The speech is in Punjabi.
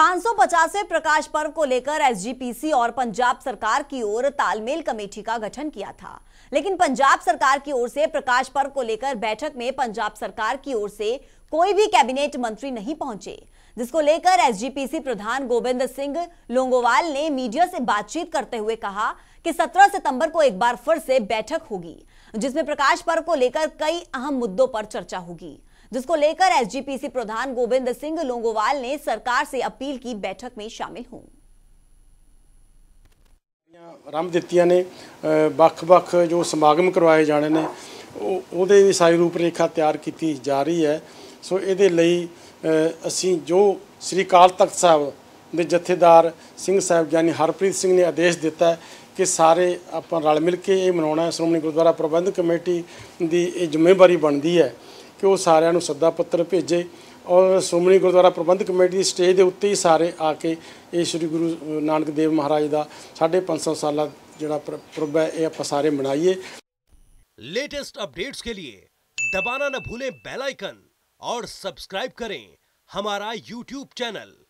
550 प्रकाश पर्व को लेकर एसजीपीसी और पंजाब सरकार की ओर तालमेल कमेटी का गठन किया था लेकिन पंजाब सरकार की ओर से प्रकाश पर्व को लेकर बैठक में पंजाब सरकार की ओर से कोई भी कैबिनेट मंत्री नहीं पहुंचे जिसको लेकर एसजीपीसी प्रधान गोविंद सिंह लोंगोवाल ने मीडिया से बातचीत करते हुए कहा कि 17 सितंबर को एक बार फिर से बैठक होगी जिसमें प्रकाश पर्व को लेकर कई अहम मुद्दों पर चर्चा होगी जिसको लेकर एसजीपीसी प्रधान गोविंद सिंह लोंगोवाल ने सरकार से अपील की बैठक में शामिल हों ਆਰੰਭ ਦਿੱਤੀਆਂ ਨੇ ਵੱਖ-ਵੱਖ ਜੋ ਸਮਾਗਮ ਕਰਵਾਏ ਜਾਣੇ ਨੇ ਉਹਦੇ ਵੀ ਸਾਰੀ ਰੂਪਰੇਖਾ ਤਿਆਰ ਕੀਤੀ ਜਾ ਰਹੀ ਹੈ ਸੋ ਇਹਦੇ ਲਈ ਅਸੀਂ ਜੋ ਸ੍ਰੀ ਕਾਲ ਤਖਤ ਸਾਹਿਬ ਦੇ ਜਥੇਦਾਰ ਸਿੰਘ ਸਾਹਿਬ ਜਾਨੀ ਹਰਪ੍ਰੀਤ ਸਿੰਘ ਨੇ ਆਦੇਸ਼ ਦਿੱਤਾ ਕਿ ਸਾਰੇ ਆਪਾਂ ਰਲ ਮਿਲ ਕੇ ਇਹ ਮਨਾਉਣਾ ਹੈ ਸ਼੍ਰੋਮਣੀ ਗੁਰਦੁਆਰਾ ਪ੍ਰਬੰਧਕ ਕਮੇਟੀ ਦੀ ਇਹ ਜ਼ਿੰਮੇਵਾਰੀ ਬਣਦੀ ਹੈ ਕਿ ਉਹ ਸਾਰਿਆਂ ਨੂੰ ਸੱਦਾ ਪੱਤਰ ਭੇਜੇ ਔਰ ਸੁਮਣੀ ਗੁਰਦੁਆਰਾ ਪ੍ਰਬੰਧਕ ਕਮੇਟੀ ਦੀ ਸਟੇਜ ਦੇ ਉੱਤੇ ਹੀ ਸਾਰੇ ਆ ਕੇ ਇਹ ਸ੍ਰੀ ਗੁਰੂ ਨਾਨਕ ਦੇਵ ਮਹਾਰਾਜ ਦਾ 550 ਸਾਲਾ ਜਿਹੜਾ ਪ੍ਰਭ ਹੈ ਇਹ ਆਪਾਂ ਸਾਰੇ ਮਨਾਈਏ ਲੇਟੈਸਟ ਅਪਡੇਟਸ ਕੇ ਲਿਏ ਦਬਾਣਾ ਨਾ ਭੁਲੇ ਬੈਲ ਆਈਕਨ ਔਰ ਸਬਸਕ੍ਰਾਈਬ ਕਰੇ ਹਮਾਰਾ YouTube ਚੈਨਲ